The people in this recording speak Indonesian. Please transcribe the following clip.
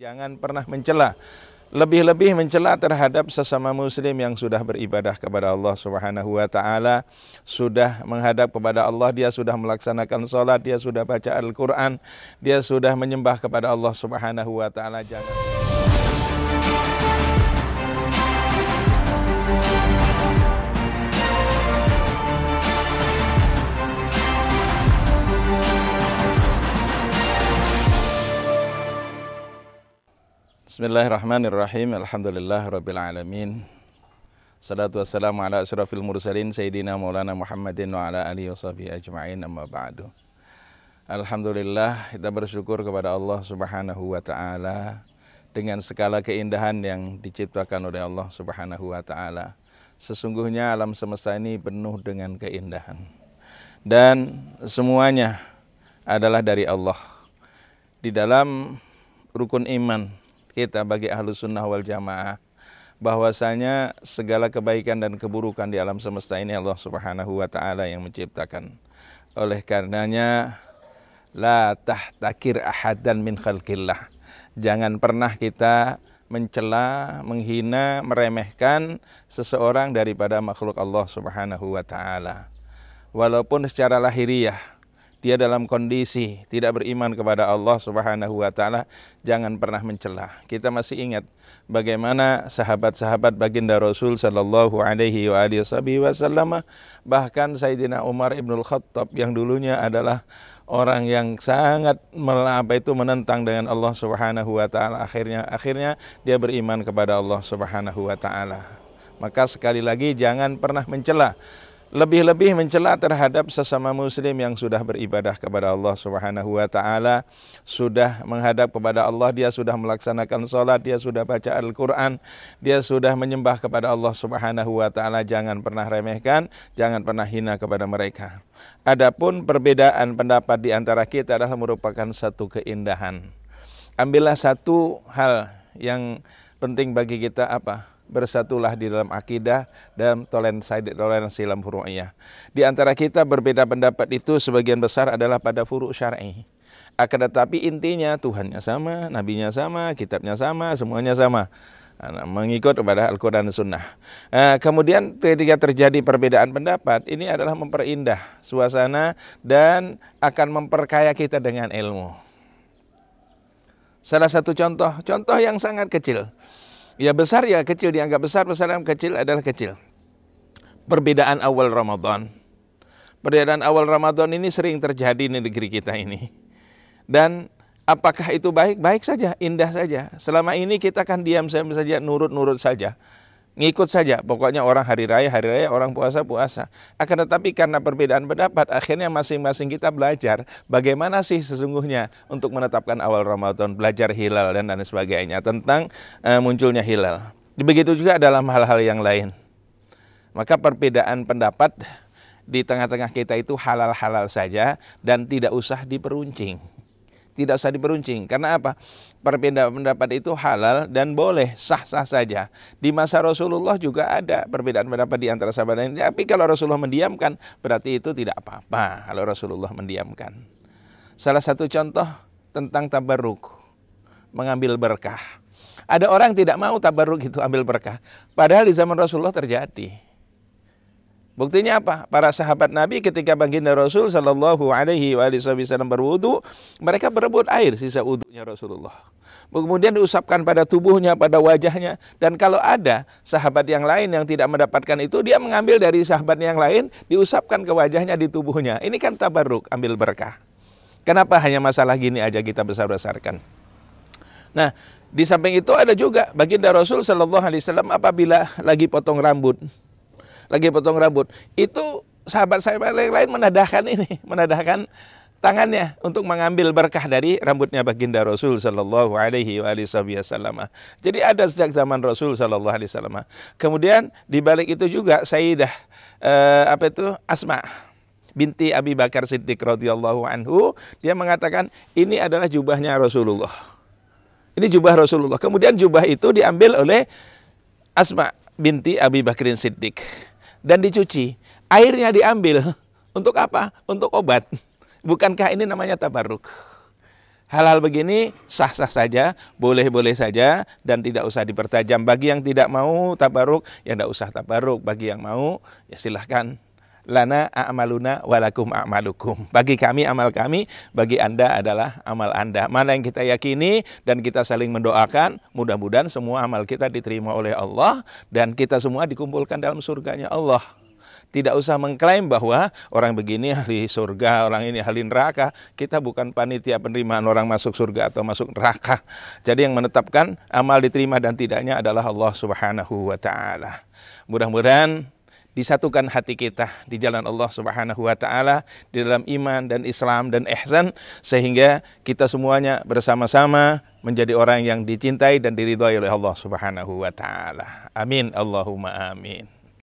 Jangan pernah mencela. Lebih-lebih mencela terhadap sesama muslim yang sudah beribadah kepada Allah Subhanahu wa taala, sudah menghadap kepada Allah, dia sudah melaksanakan salat, dia sudah baca Al-Qur'an, dia sudah menyembah kepada Allah Subhanahu wa taala. Jangan Bismillahirrahmanirrahim. Alhamdulillah rabbil alamin. Salatu wassalamu ala asyrafil mursalin sayyidina Maulana Muhammadin wa ala alihi washabihi ajmain amma ba'du. Alhamdulillah kita bersyukur kepada Allah Subhanahu wa taala dengan segala keindahan yang diciptakan oleh Allah Subhanahu wa taala. Sesungguhnya alam semesta ini penuh dengan keindahan. Dan semuanya adalah dari Allah. Di dalam rukun iman kita bagi ahlu sunnah wal jamaah bahwasanya segala kebaikan dan keburukan di alam semesta ini Allah Subhanahu wa taala yang menciptakan. Oleh karenanya la tahtakir ahadan min khalqillah. Jangan pernah kita mencela, menghina, meremehkan seseorang daripada makhluk Allah Subhanahu wa taala. Walaupun secara lahiriah dia dalam kondisi tidak beriman kepada Allah Subhanahu wa taala, jangan pernah mencela. Kita masih ingat bagaimana sahabat-sahabat baginda Rasul sallallahu alaihi wa alihi wasallam bahkan Sayyidina Umar Ibnul Khattab yang dulunya adalah orang yang sangat apa itu menentang dengan Allah Subhanahu wa taala akhirnya akhirnya dia beriman kepada Allah Subhanahu wa taala. Maka sekali lagi jangan pernah mencela lebih-lebih mencela terhadap sesama muslim yang sudah beribadah kepada Allah Subhanahu wa taala, sudah menghadap kepada Allah, dia sudah melaksanakan salat, dia sudah baca Al-Qur'an, dia sudah menyembah kepada Allah Subhanahu wa taala, jangan pernah remehkan, jangan pernah hina kepada mereka. Adapun perbedaan pendapat di antara kita adalah merupakan satu keindahan. Ambillah satu hal yang penting bagi kita apa? bersatulah di dalam akidah dan toleransi toleransi dalam furu'iyah. Di antara kita berbeda pendapat itu sebagian besar adalah pada furu' syar'i. Akan tetapi intinya Tuhannya sama, nabinya sama, kitabnya sama, semuanya sama nah, mengikut kepada Al-Quran dan Sunnah. Nah, kemudian ketika terjadi perbedaan pendapat, ini adalah memperindah suasana dan akan memperkaya kita dengan ilmu. Salah satu contoh, contoh yang sangat kecil. Ya besar ya kecil dianggap besar, besar dianggap kecil adalah kecil. Perbedaan awal Ramadan. Perbedaan awal Ramadan ini sering terjadi di negeri kita ini. Dan apakah itu baik? Baik saja, indah saja. Selama ini kita kan diam saja, nurut-nurut saja ngikut saja. Pokoknya orang hari raya, hari raya, orang puasa, puasa. Akan tetapi karena perbedaan pendapat, akhirnya masing-masing kita belajar bagaimana sih sesungguhnya untuk menetapkan awal Ramadan, belajar hilal dan dan sebagainya tentang e, munculnya hilal. Begitu juga dalam hal-hal yang lain. Maka perbedaan pendapat di tengah-tengah kita itu halal-halal saja dan tidak usah diperuncing tidak usah diperuncing. Karena apa? Perbedaan pendapat itu halal dan boleh sah-sah saja. Di masa Rasulullah juga ada perbedaan pendapat di antara sahabat lain. Tapi kalau Rasulullah mendiamkan, berarti itu tidak apa-apa kalau Rasulullah mendiamkan. Salah satu contoh tentang tabarruk, mengambil berkah. Ada orang tidak mau tabarruk itu ambil berkah. Padahal di zaman Rasulullah terjadi Buktinya apa? Para sahabat Nabi ketika baginda Rasul Shallallahu Alaihi Wasallam berwudu, mereka berebut air sisa wudunya Rasulullah. Kemudian diusapkan pada tubuhnya, pada wajahnya. Dan kalau ada sahabat yang lain yang tidak mendapatkan itu, dia mengambil dari sahabat yang lain, diusapkan ke wajahnya, di tubuhnya. Ini kan tabarruk, ambil berkah. Kenapa hanya masalah gini aja kita besar-besarkan? Nah, di samping itu ada juga baginda Rasul Shallallahu Alaihi Wasallam apabila lagi potong rambut, lagi potong rambut. Itu sahabat saya yang lain menadahkan ini, menadahkan tangannya untuk mengambil berkah dari rambutnya baginda Rasul Shallallahu Alaihi Wasallam. Jadi ada sejak zaman Rasul Shallallahu Alaihi Wasallam. Kemudian di balik itu juga Sayyidah eh, apa itu Asma binti Abi Bakar Siddiq radhiyallahu anhu dia mengatakan ini adalah jubahnya Rasulullah. Ini jubah Rasulullah. Kemudian jubah itu diambil oleh Asma binti Abi Bakrin Siddiq dan dicuci. Airnya diambil. Untuk apa? Untuk obat. Bukankah ini namanya tabarruk? Hal-hal begini sah-sah saja, boleh-boleh saja dan tidak usah dipertajam. Bagi yang tidak mau tabaruk, ya tidak usah tabaruk. Bagi yang mau, ya silahkan lana a'maluna walakum a'malukum. Bagi kami amal kami, bagi Anda adalah amal Anda. Mana yang kita yakini dan kita saling mendoakan, mudah-mudahan semua amal kita diterima oleh Allah dan kita semua dikumpulkan dalam surganya Allah. Tidak usah mengklaim bahwa orang begini ahli surga, orang ini ahli neraka. Kita bukan panitia penerimaan orang masuk surga atau masuk neraka. Jadi yang menetapkan amal diterima dan tidaknya adalah Allah Subhanahu wa taala. Mudah-mudahan disatukan hati kita di jalan Allah Subhanahu wa taala di dalam iman dan Islam dan ihsan sehingga kita semuanya bersama-sama menjadi orang yang dicintai dan diridhoi oleh Allah Subhanahu wa taala. Amin Allahumma amin.